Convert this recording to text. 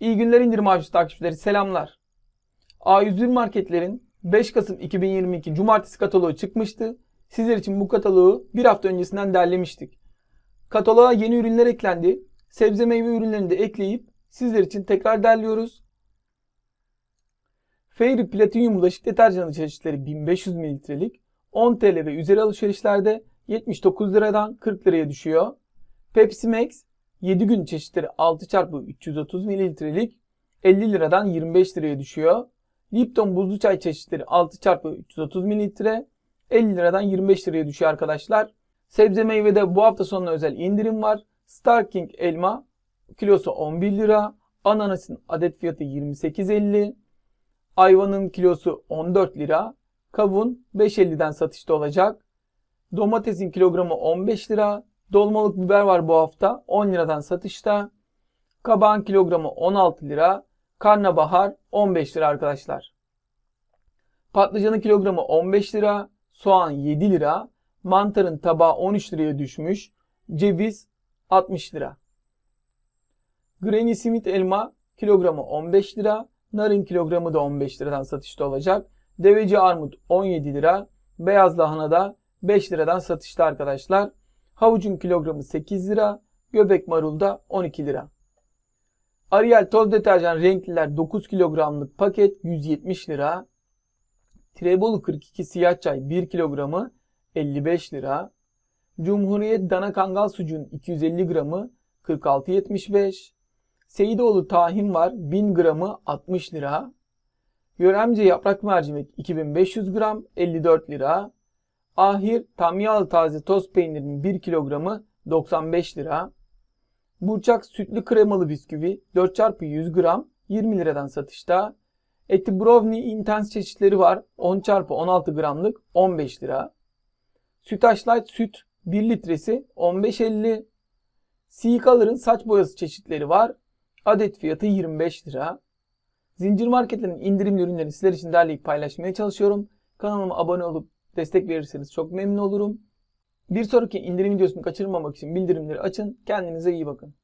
İyi günler indirim avcısı takipçileri selamlar. A101 marketlerin 5 Kasım 2022 Cumartesi kataloğu çıkmıştı. Sizler için bu kataloğu bir hafta öncesinden derlemiştik. Kataloğa yeni ürünler eklendi. Sebze meyve ürünlerini de ekleyip sizler için tekrar derliyoruz. Fairy Platinum bulaşık deterjanı çeşitleri 1500 mililitrelik 10 TL ve üzeri alışverişlerde 79 liradan 40 liraya düşüyor. Pepsi Max 7 gün çeşitleri 6 çarpı 330 mililitrelik 50 liradan 25 liraya düşüyor. Lipton buzlu çay çeşitleri 6 çarpı 330 mililitre 50 liradan 25 liraya düşüyor arkadaşlar. Sebze meyvede bu hafta sonuna özel indirim var. Star King elma kilosu 11 lira. Ananasın adet fiyatı 28.50. Ayvanın kilosu 14 lira. Kavun 5.50'den satışta olacak. Domatesin kilogramı 15 lira. Dolmalık biber var bu hafta 10 liradan satışta. Kabağın kilogramı 16 lira. Karnabahar 15 lira arkadaşlar. Patlıcanın kilogramı 15 lira. Soğan 7 lira. Mantarın tabağı 13 liraya düşmüş. Ceviz 60 lira. Granny Smith elma kilogramı 15 lira. Narın kilogramı da 15 liradan satışta olacak. Deveci armut 17 lira. Beyaz lahana da 5 liradan satışta arkadaşlar. Havucun kilogramı 8 lira, göbek marulda 12 lira. Ariel toz deterjan renkliler 9 kilogramlık paket 170 lira. Trebolu 42 siyah çay 1 kilogramı 55 lira. Cumhuriyet dana kangal sucuğun 250 gramı 46.75. Seyidoğlu tahin var 1000 gramı 60 lira. Yöremce yaprak mercimek 2500 gram 54 lira. Ahir Tamyal taze toz peynirinin 1 kilogramı 95 lira. Burçak sütlü kremalı bisküvi 4x100 gram 20 liradan satışta. Eti brownie intens çeşitleri var. 10x16 gramlık 15 lira. Sütaş Light süt 1 litresi 15.50. Seekalır'ın saç boyası çeşitleri var. Adet fiyatı 25 lira. Zincir marketlerin indirim ürünlerini sizler için derleyip paylaşmaya çalışıyorum. Kanalıma abone olup Destek verirseniz çok memnun olurum. Bir sonraki indirim videosunu kaçırmamak için bildirimleri açın. Kendinize iyi bakın.